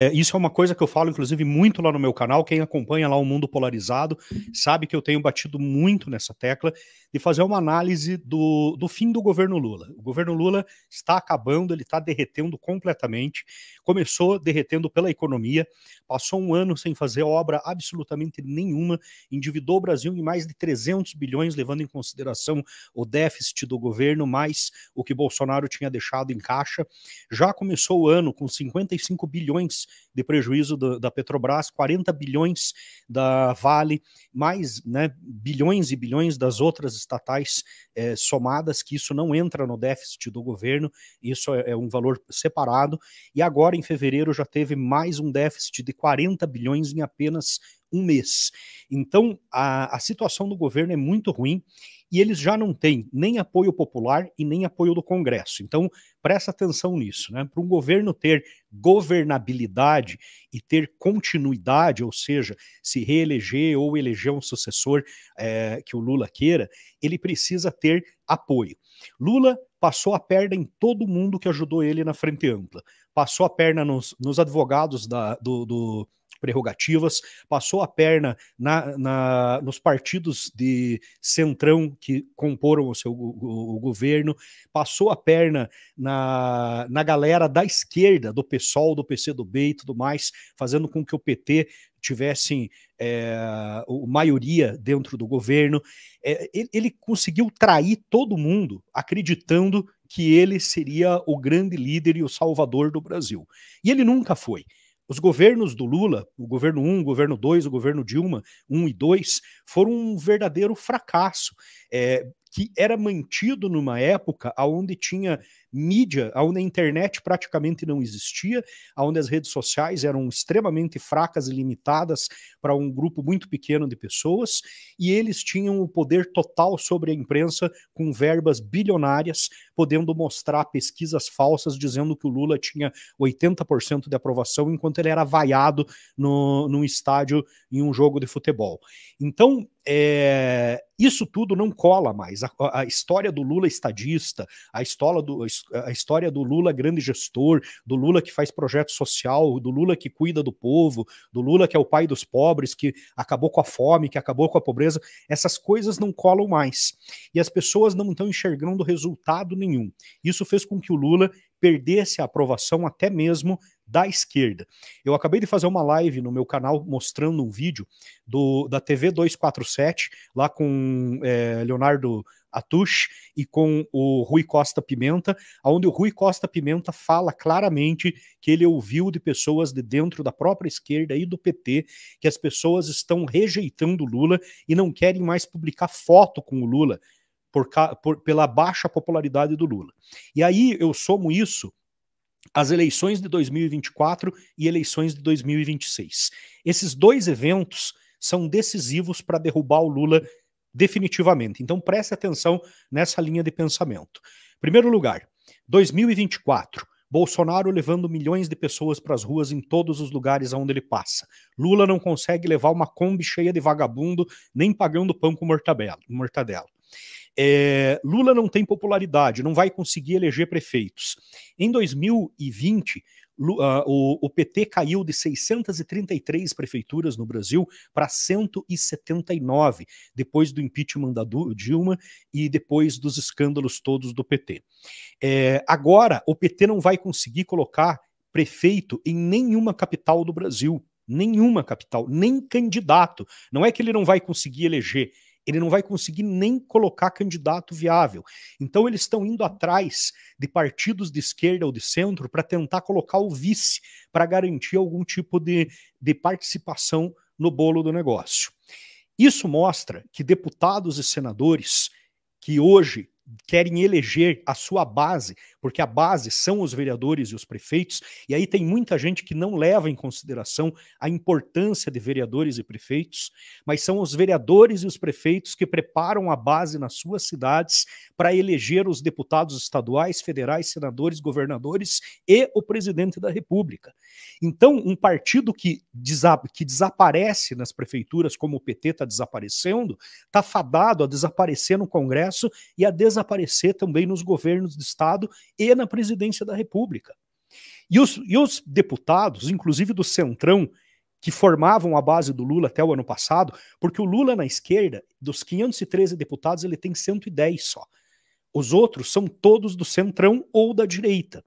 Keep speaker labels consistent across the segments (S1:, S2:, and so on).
S1: É, isso é uma coisa que eu falo, inclusive, muito lá no meu canal. Quem acompanha lá o Mundo Polarizado sabe que eu tenho batido muito nessa tecla de fazer uma análise do, do fim do governo Lula. O governo Lula está acabando, ele está derretendo completamente. Começou derretendo pela economia, passou um ano sem fazer obra absolutamente nenhuma, endividou o Brasil em mais de 300 bilhões, levando em consideração o déficit do governo, mais o que Bolsonaro tinha deixado em caixa. Já começou o ano com 55 bilhões de prejuízo do, da Petrobras, 40 bilhões da Vale, mais né, bilhões e bilhões das outras estatais é, somadas, que isso não entra no déficit do governo, isso é, é um valor separado. E agora, em fevereiro, já teve mais um déficit de 40 bilhões em apenas um mês. Então, a, a situação do governo é muito ruim e eles já não têm nem apoio popular e nem apoio do Congresso. Então, presta atenção nisso, né? Para um governo ter governabilidade e ter continuidade, ou seja, se reeleger ou eleger um sucessor é, que o Lula queira, ele precisa ter apoio. Lula passou a perna em todo mundo que ajudou ele na frente ampla, passou a perna nos, nos advogados da, do, do prerrogativas, passou a perna na, na, nos partidos de centrão que comporam o seu o, o governo, passou a perna na, na galera da esquerda, do PSOL, do PCdoB e tudo mais, fazendo com que o PT tivessem é, eh, maioria dentro do governo. É, ele, ele, conseguiu trair todo mundo acreditando que ele seria o grande líder e o salvador do Brasil. E ele nunca foi. Os governos do Lula, o governo 1, o governo 2, o governo Dilma 1 e 2, foram um verdadeiro fracasso, é, que era mantido numa época onde tinha mídia, onde a internet praticamente não existia, onde as redes sociais eram extremamente fracas e limitadas para um grupo muito pequeno de pessoas, e eles tinham o poder total sobre a imprensa com verbas bilionárias, podendo mostrar pesquisas falsas dizendo que o Lula tinha 80% de aprovação enquanto ele era vaiado no, num estádio em um jogo de futebol. Então, é, isso tudo não cola mais. A, a, história do Lula estadista, a história do, a a história do Lula grande gestor, do Lula que faz projeto social, do Lula que cuida do povo, do Lula que é o pai dos pobres, que acabou com a fome, que acabou com a pobreza, essas coisas não colam mais. E as pessoas não estão enxergando resultado nenhum. Isso fez com que o Lula perdesse a aprovação até mesmo da esquerda. Eu acabei de fazer uma live no meu canal mostrando um vídeo do, da TV 247, lá com é, Leonardo Atush e com o Rui Costa Pimenta, onde o Rui Costa Pimenta fala claramente que ele ouviu de pessoas de dentro da própria esquerda e do PT que as pessoas estão rejeitando Lula e não querem mais publicar foto com o Lula por, por, pela baixa popularidade do Lula. E aí eu somo isso às eleições de 2024 e eleições de 2026. Esses dois eventos são decisivos para derrubar o Lula definitivamente. Então preste atenção nessa linha de pensamento. Primeiro lugar, 2024. Bolsonaro levando milhões de pessoas para as ruas em todos os lugares aonde ele passa. Lula não consegue levar uma Kombi cheia de vagabundo, nem pagando pão com mortadela. É, Lula não tem popularidade, não vai conseguir eleger prefeitos. Em 2020, ah, o, PT caiu de 633 prefeituras no Brasil para 179, depois do impeachment da Dilma e depois dos escândalos todos do PT. É, agora, o PT não vai conseguir colocar prefeito em nenhuma capital do Brasil. Nenhuma capital, nem candidato. Não é que ele não vai conseguir eleger, ele não vai conseguir nem colocar candidato viável. Então eles estão indo atrás de partidos de esquerda ou de centro para tentar colocar o vice, para garantir algum tipo de, de participação no bolo do negócio. Isso mostra que deputados e senadores que hoje querem eleger a sua base porque a base são os vereadores e os prefeitos, e aí tem muita gente que não leva em consideração a importância de vereadores e prefeitos, mas são os vereadores e os prefeitos que preparam a base nas suas cidades para eleger os deputados estaduais, federais, senadores, governadores e o presidente da República. Então, um partido que, desa que desaparece nas prefeituras, como o PT está desaparecendo, está fadado a desaparecer no Congresso e a desaparecer também nos governos de Estado e na presidência da República. E os, e os deputados, inclusive do Centrão, que formavam a base do Lula até o ano passado, porque o Lula na esquerda, dos 513 deputados, ele tem 110 só. Os outros são todos do Centrão ou da direita.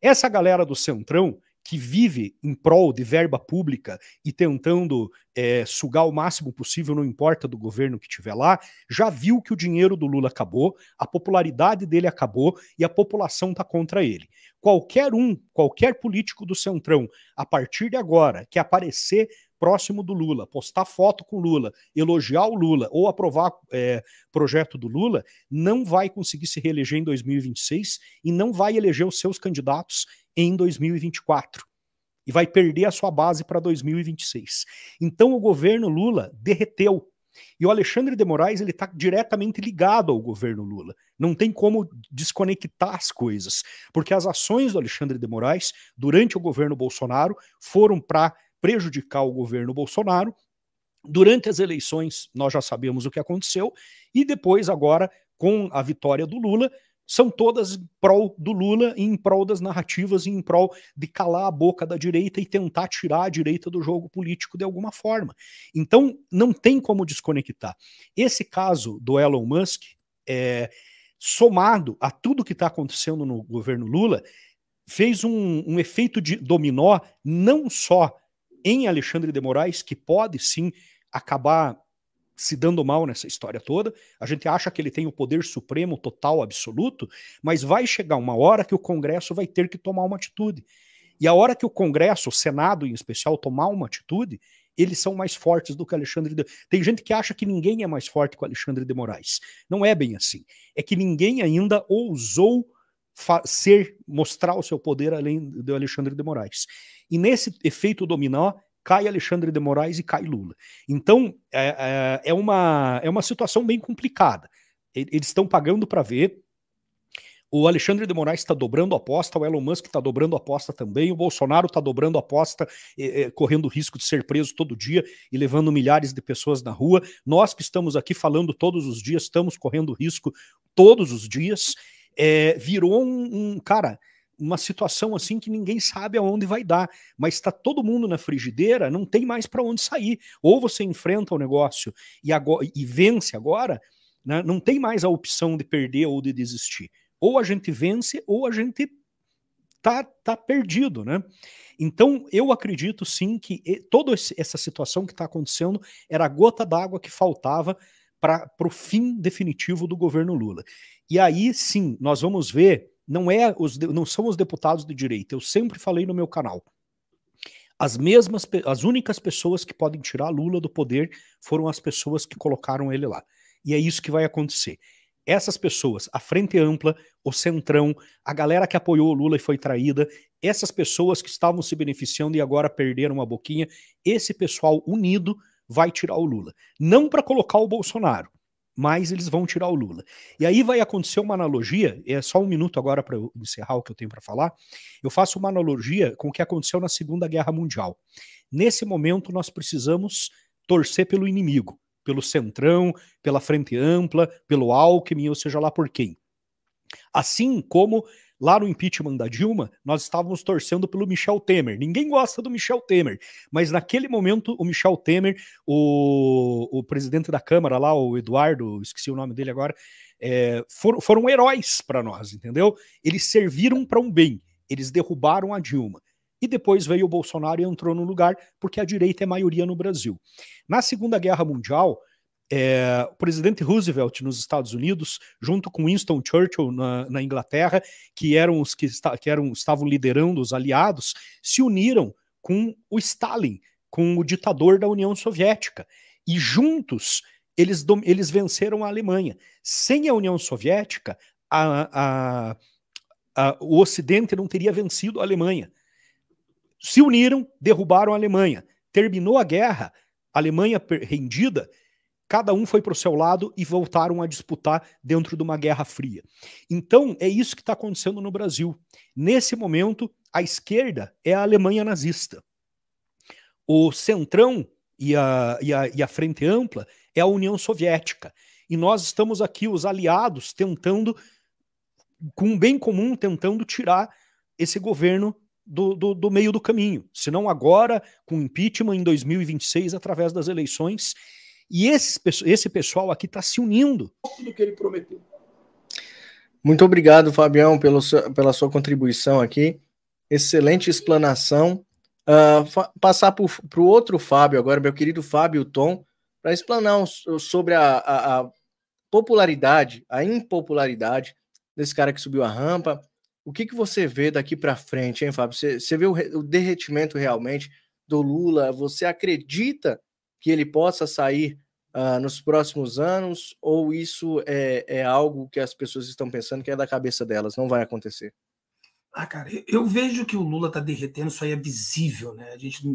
S1: Essa galera do Centrão que vive em prol de verba pública e tentando é, sugar o máximo possível, não importa do governo que tiver lá, já viu que o dinheiro do Lula acabou, a popularidade dele acabou e a população está contra ele. Qualquer um, qualquer político do Centrão, a partir de agora, que aparecer próximo do Lula, postar foto com o Lula, elogiar o Lula ou aprovar é, projeto do Lula, não vai conseguir se reeleger em 2026 e não vai eleger os seus candidatos em 2024 e vai perder a sua base para 2026. Então o governo Lula derreteu. E o Alexandre de Moraes ele está diretamente ligado ao governo Lula. Não tem como desconectar as coisas, porque as ações do Alexandre de Moraes durante o governo Bolsonaro foram para prejudicar o governo Bolsonaro. Durante as eleições, nós já sabemos o que aconteceu, e depois, agora, com a vitória do Lula, são todas em prol do Lula e em prol das narrativas e em prol de calar a boca da direita e tentar tirar a direita do jogo político de alguma forma. Então, não tem como desconectar. Esse caso do Elon Musk, é, somado a tudo que está acontecendo no governo Lula, fez um, um efeito de dominó não só em Alexandre de Moraes, que pode sim acabar se dando mal nessa história toda. A gente acha que ele tem o poder supremo, total, absoluto, mas vai chegar uma hora que o Congresso vai ter que tomar uma atitude. E a hora que o Congresso, o Senado em especial, tomar uma atitude, eles são mais fortes do que Alexandre de... Tem gente que acha que ninguém é mais forte que o Alexandre de Moraes. Não é bem assim. É que ninguém ainda ousou ser mostrar o seu poder além do Alexandre de Moraes. E nesse efeito dominó, cai Alexandre de Moraes e cai Lula. Então, é, é, é uma, é uma situação bem complicada. Eles estão pagando para ver. O Alexandre de Moraes está dobrando a aposta, o Elon Musk está dobrando a aposta também, o Bolsonaro está dobrando a aposta, correndo o risco de ser preso todo dia e levando milhares de pessoas na rua. Nós que estamos aqui falando todos os dias, estamos correndo risco todos os dias. É, virou um, um cara uma situação assim que ninguém sabe aonde vai dar, mas está todo mundo na frigideira, não tem mais para onde sair. Ou você enfrenta o negócio e, agora, e vence agora, né? não tem mais a opção de perder ou de desistir. Ou a gente vence ou a gente tá, tá perdido, né? Então, eu acredito sim que toda essa situação que está acontecendo era a gota d'água que faltava para o fim definitivo do governo Lula. E aí sim, nós vamos ver não, é os, não são os deputados de direita. Eu sempre falei no meu canal. As mesmas, as únicas pessoas que podem tirar Lula do poder foram as pessoas que colocaram ele lá. E é isso que vai acontecer. Essas pessoas, a Frente Ampla, o Centrão, a galera que apoiou o Lula e foi traída, essas pessoas que estavam se beneficiando e agora perderam a boquinha, esse pessoal unido vai tirar o Lula. Não para colocar o Bolsonaro, mais eles vão tirar o Lula. E aí vai acontecer uma analogia, é só um minuto agora para eu encerrar o que eu tenho para falar. Eu faço uma analogia com o que aconteceu na Segunda Guerra Mundial. Nesse momento nós precisamos torcer pelo inimigo, pelo Centrão, pela Frente Ampla, pelo Alckmin, ou seja lá por quem. Assim como Lá no impeachment da Dilma, nós estávamos torcendo pelo Michel Temer. Ninguém gosta do Michel Temer, mas naquele momento o Michel Temer, o, o presidente da Câmara lá, o Eduardo, esqueci o nome dele agora, é, foram, foram heróis para nós, entendeu? Eles serviram para um bem, eles derrubaram a Dilma. E depois veio o Bolsonaro e entrou no lugar, porque a direita é maioria no Brasil. Na Segunda Guerra Mundial, é, o presidente Roosevelt nos Estados Unidos, junto com Winston Churchill na, na Inglaterra, que eram os que, esta, que eram, estavam liderando os aliados, se uniram com o Stalin, com o ditador da União Soviética. E juntos eles, eles venceram a Alemanha. Sem a União Soviética, a, a, a, o Ocidente não teria vencido a Alemanha. Se uniram, derrubaram a Alemanha. Terminou a guerra, a Alemanha rendida cada um foi para o seu lado e voltaram a disputar dentro de uma guerra fria. Então, é isso que está acontecendo no Brasil. Nesse momento, a esquerda é a Alemanha nazista. O centrão e a, e a, e a frente ampla é a União Soviética. E nós estamos aqui, os aliados, tentando, com um bem comum, tentando tirar esse governo do, do, do, meio do caminho. Se não agora, com impeachment em 2026, através das eleições, e esse esse pessoal aqui está se unindo. Tudo que ele prometeu. Muito obrigado, Fabião, pelo,
S2: pela sua contribuição aqui. Excelente explanação. Uh, passar para o outro Fábio agora, meu querido Fábio Tom, para explanar um, sobre a, a, a popularidade, a impopularidade desse cara que subiu a rampa. O que, que você vê daqui para frente, hein, Fábio? Você, você vê o, o, derretimento realmente do Lula? Você acredita que ele possa sair uh, nos próximos anos? Ou isso é, é algo que as pessoas estão pensando que é da cabeça delas? Não vai acontecer? Ah, cara, eu vejo que o Lula está derretendo, isso aí é visível, né? A gente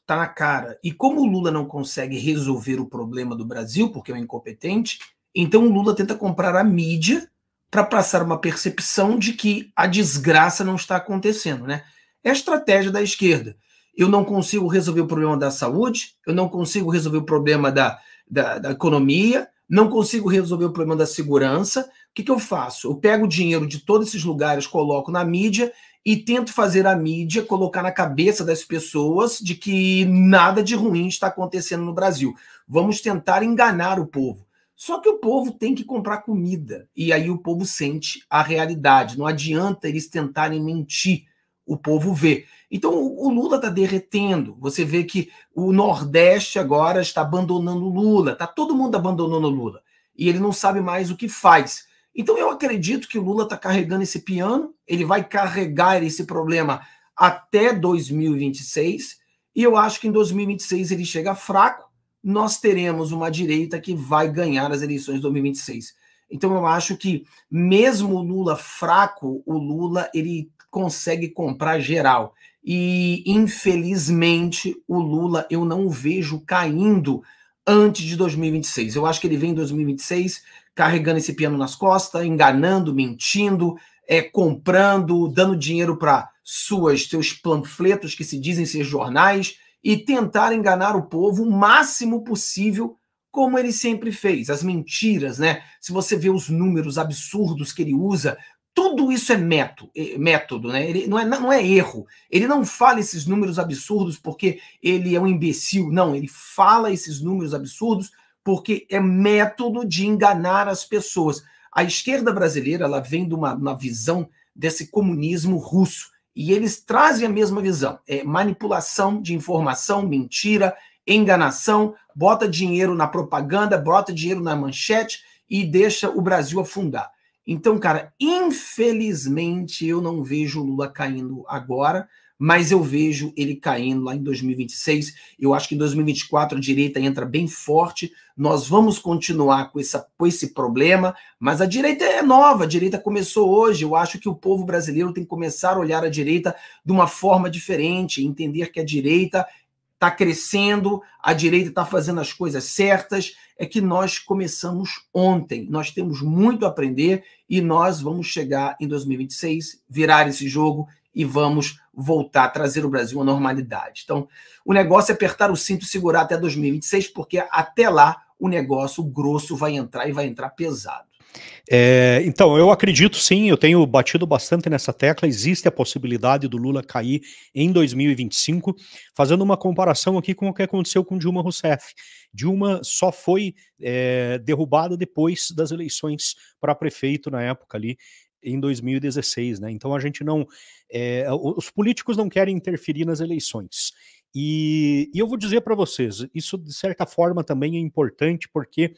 S2: está na cara. E como o Lula não consegue resolver o problema do Brasil, porque é um incompetente, então o Lula tenta comprar a mídia para passar uma percepção de que a desgraça não está acontecendo, né? É a estratégia da esquerda eu não consigo resolver o problema da saúde, eu não consigo resolver o problema da, da, da economia, não consigo resolver o problema da segurança. O que, que eu faço? Eu pego o dinheiro de todos esses lugares, coloco na mídia e tento fazer a mídia colocar na cabeça das pessoas de que nada de ruim está acontecendo no Brasil. Vamos tentar enganar o povo. Só que o povo tem que comprar comida. E aí o povo sente a realidade. Não adianta eles tentarem mentir o povo vê. Então o Lula está derretendo. Você vê que o Nordeste agora está abandonando o Lula, está todo mundo abandonando o Lula. E ele não sabe mais o que faz. Então eu acredito que o Lula está carregando esse piano, ele vai carregar esse problema até 2026, e eu acho que em 2026 ele chega fraco, nós teremos uma direita que vai ganhar as eleições de 2026. Então eu acho que mesmo o Lula fraco, o Lula ele consegue comprar geral. E, infelizmente, o Lula eu não vejo caindo antes de 2026. Eu acho que ele vem em 2026 carregando esse piano nas costas, enganando, mentindo, é, comprando, dando dinheiro para suas seus panfletos que se dizem ser jornais e tentar enganar o povo o máximo possível, como ele sempre fez, as mentiras, né? Se você vê os números absurdos que ele usa tudo isso é método, é, método né? Ele não é, não é erro. Ele não fala esses números absurdos porque ele é um imbecil. Não, ele fala esses números absurdos porque é método de enganar as pessoas. A esquerda brasileira ela vem de uma, uma visão desse comunismo russo e eles trazem a mesma visão: é manipulação de informação, mentira, enganação, bota dinheiro na propaganda, bota dinheiro na manchete e deixa o Brasil afundar. Então, cara, infelizmente eu não vejo Lula caindo agora, mas eu vejo ele caindo lá em 2026. Eu acho que em 2024 a direita entra bem forte. Nós vamos continuar com, essa, com esse problema, mas a direita é nova, a direita começou hoje. Eu acho que o povo brasileiro tem que começar a olhar a direita de uma forma diferente, entender que a direita está crescendo, a direita está fazendo as coisas certas, é que nós começamos ontem. Nós temos muito a aprender e nós vamos chegar em 2026, virar esse jogo e vamos voltar a trazer o Brasil à normalidade. Então, o negócio é apertar o cinto e segurar até 2026, porque até lá o negócio grosso vai entrar e vai entrar pesado.
S1: É, então, eu acredito sim, eu tenho batido bastante nessa tecla. Existe a possibilidade do Lula cair em 2025, fazendo uma comparação aqui com o que aconteceu com Dilma Rousseff. Dilma só foi é, derrubada depois das eleições para prefeito na época ali em 2016, né? Então a gente não, é, os políticos não querem interferir nas eleições. E, e eu vou dizer para vocês, isso de certa forma também é importante porque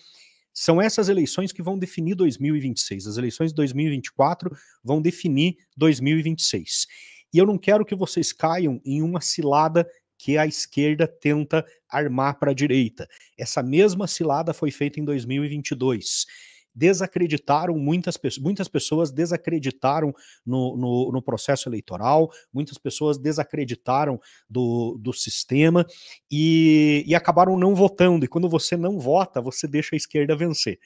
S1: são essas eleições que vão definir 2026. As eleições de 2024 vão definir 2026. E eu não quero que vocês caiam em uma cilada que a esquerda tenta armar para a direita. Essa mesma cilada foi feita em 2022 desacreditaram muitas, muitas pessoas desacreditaram no, no, no processo eleitoral, muitas pessoas desacreditaram do, do sistema e, e acabaram não votando. E quando você não vota, você deixa a esquerda vencer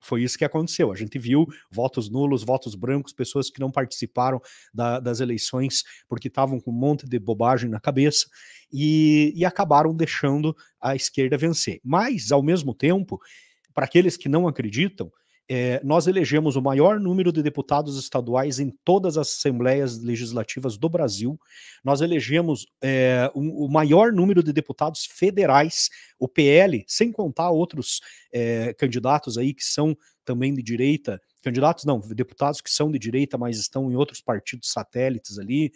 S1: foi isso que aconteceu. A gente viu votos nulos, votos brancos, pessoas que não participaram da, das eleições porque estavam com um monte de bobagem na cabeça e, e acabaram deixando a esquerda vencer. Mas, ao mesmo tempo, para aqueles que não acreditam, é, nós elegemos o maior número de deputados estaduais em todas as assembleias legislativas do Brasil, nós elegemos é, um, o maior número de deputados federais, o PL, sem contar outros é, candidatos aí que são também de direita, candidatos não, deputados que são de direita, mas estão em outros partidos satélites ali.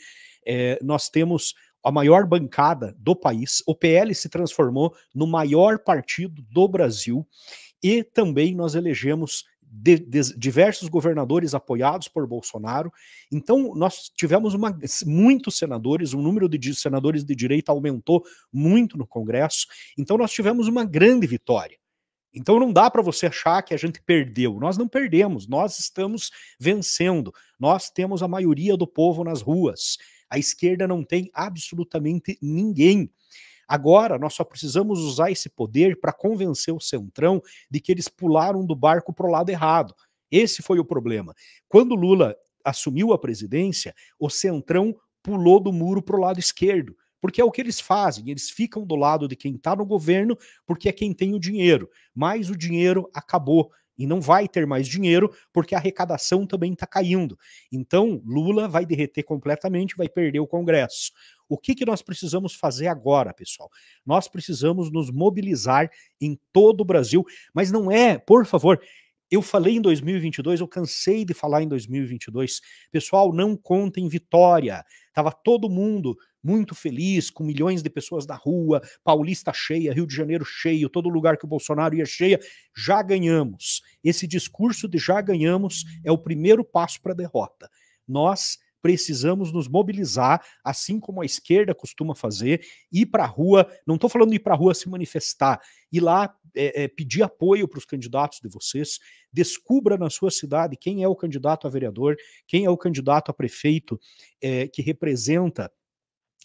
S1: É, nós temos a maior bancada do país, o PL se transformou no maior partido do Brasil e também nós elegemos de, de, diversos governadores apoiados por Bolsonaro. Então, nós tivemos uma, muitos senadores, o número de senadores de direita aumentou muito no Congresso. Então, nós tivemos uma grande vitória. Então não dá para você achar que a gente perdeu. Nós não perdemos, nós estamos vencendo. Nós temos a maioria do povo nas ruas. A esquerda não tem absolutamente ninguém. Agora nós só precisamos usar esse poder para convencer o Centrão de que eles pularam do barco para o lado errado. Esse foi o problema. Quando Lula assumiu a presidência, o Centrão pulou do muro para o lado esquerdo. Porque é o que eles fazem, eles ficam do lado de quem está no governo, porque é quem tem o dinheiro. Mas o dinheiro acabou e não vai ter mais dinheiro porque a arrecadação também está caindo. Então, Lula vai derreter completamente, vai perder o Congresso. O que, que nós precisamos fazer agora, pessoal? Nós precisamos nos mobilizar em todo o Brasil, mas não é, por favor, eu falei em 2022, eu cansei de falar em 2022. Pessoal, não contem vitória. Tava todo mundo muito feliz, com milhões de pessoas na rua, Paulista cheia, Rio de Janeiro cheio, todo lugar que o Bolsonaro ia cheia. Já ganhamos. Esse discurso de já ganhamos é o primeiro passo para a derrota. Nós precisamos nos mobilizar, assim como a esquerda costuma fazer, ir para a rua, não estou falando ir para a rua se manifestar, ir lá é, é, pedir apoio para os candidatos de vocês, descubra na sua cidade quem é o candidato a vereador, quem é o candidato a prefeito é, que representa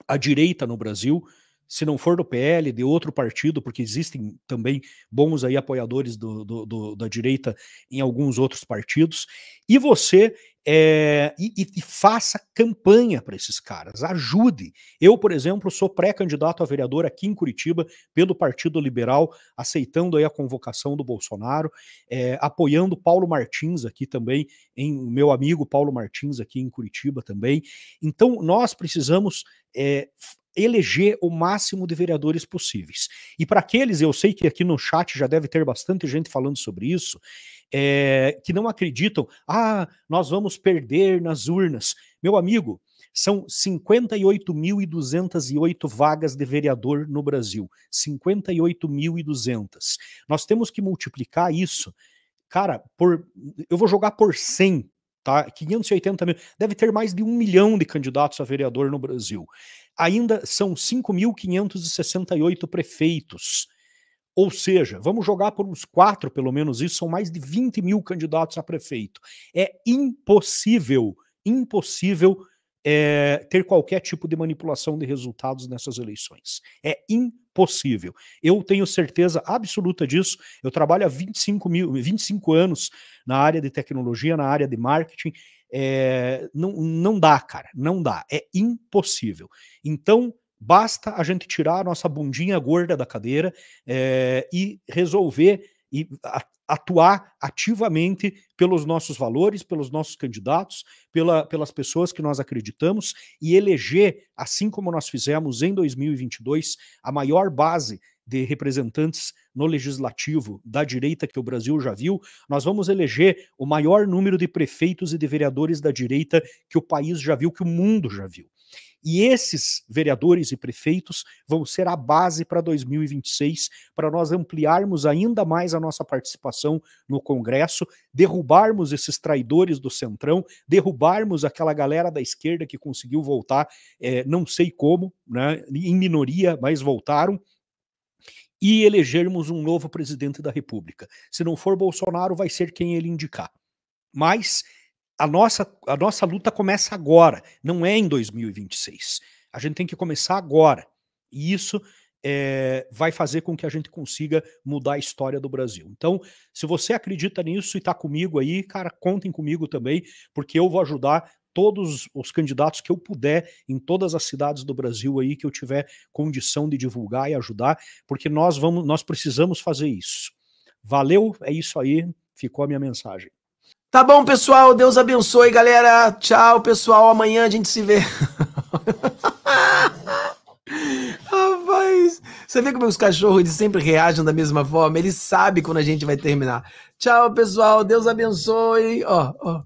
S1: a direita no Brasil, se não for do PL, de outro partido, porque existem também bons aí apoiadores do, do, do, da direita em alguns outros partidos, e você é, e, e, faça campanha para esses caras, ajude. Eu, por exemplo, sou pré-candidato a vereador aqui em Curitiba pelo Partido Liberal, aceitando aí a convocação do Bolsonaro, é, apoiando Paulo Martins aqui também, em meu amigo Paulo Martins aqui em Curitiba também. Então, nós precisamos é, eleger o máximo de vereadores possíveis. E para aqueles, eu sei que aqui no chat já deve ter bastante gente falando sobre isso, é, que não acreditam, ah, nós vamos perder nas urnas. Meu amigo, são 58.208 vagas de vereador no Brasil. 58.200. Nós temos que multiplicar isso, cara, por. Eu vou jogar por 100 tá? 580 mil. Deve ter mais de um milhão de candidatos a vereador no Brasil. Ainda são 5.568 prefeitos. Ou seja, vamos jogar por uns quatro, pelo menos isso, são mais de 20 mil candidatos a prefeito. É impossível, impossível é, ter qualquer tipo de manipulação de resultados nessas eleições. É impossível. Eu tenho certeza absoluta disso. Eu trabalho há 25, mil, 25 anos na área de tecnologia, na área de marketing. É, não, não dá, cara, não dá. É impossível. Então, Basta a gente tirar a nossa bundinha gorda da cadeira é, e resolver e atuar ativamente pelos nossos valores, pelos nossos candidatos, pela, pelas pessoas que nós acreditamos e eleger, assim como nós fizemos em 2022, a maior base de representantes no legislativo da direita que o Brasil já viu, nós vamos eleger o maior número de prefeitos e de vereadores da direita que o país já viu, que o mundo já viu. E esses vereadores e prefeitos vão ser a base para 2026, para nós ampliarmos ainda mais a nossa participação no Congresso, derrubarmos esses traidores do Centrão, derrubarmos aquela galera da esquerda que conseguiu voltar, é, não sei como, né, em minoria, mas voltaram e elegermos um novo presidente da República. Se não for Bolsonaro, vai ser quem ele indicar. Mas a nossa, a nossa luta começa agora, não é em 2026. A gente tem que começar agora. E isso é, vai fazer com que a gente consiga mudar a história do Brasil. Então, se você acredita nisso e está comigo aí, cara, contem comigo também, porque eu vou ajudar todos os candidatos que eu puder em todas as cidades do Brasil aí que eu tiver condição de divulgar e ajudar, porque nós vamos, nós precisamos fazer isso. Valeu, é isso aí, ficou a minha mensagem. Tá bom, pessoal. Deus abençoe, galera. Tchau, pessoal.
S2: Amanhã a gente se vê. Rapaz, você vê como os cachorros eles sempre reagem da mesma forma? Eles sabem quando a gente vai terminar. Tchau, pessoal. Deus abençoe. Ó, ó.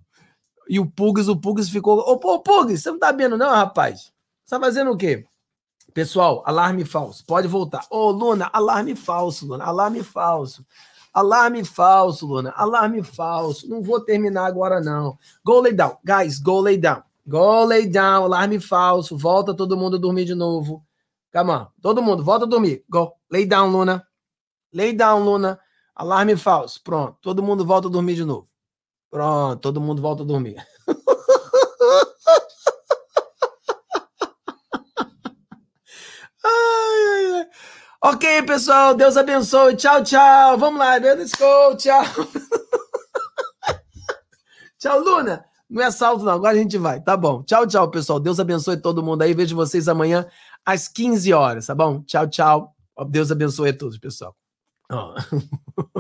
S2: E o Pugs, o Pugs ficou. Ô, ô Pugs, você não tá vendo, não, rapaz? Você tá fazendo o quê? Pessoal, alarme falso. Pode voltar. Ô, Luna, alarme falso, Luna. Alarme falso. Alarme falso, Luna. Alarme falso. Não vou terminar agora, não. Go lay down. Guys, go lay down. Go lay down. Alarme falso. Volta todo mundo a dormir de novo. Come on. Todo mundo, volta a dormir. Go. Lay down, Luna. Lay down, Luna. Alarme falso. Pronto. Todo mundo volta a dormir de novo. Pronto. Todo mundo volta a dormir. ah! Ok, pessoal, Deus abençoe. Tchau, tchau. Vamos lá, let's go. Tchau. tchau, Luna. Não é salto, não. Agora a gente vai. Tá bom. Tchau, tchau, pessoal. Deus abençoe todo mundo aí. Vejo vocês amanhã às 15 horas, tá bom? Tchau, tchau. Deus abençoe a todos, pessoal. Oh.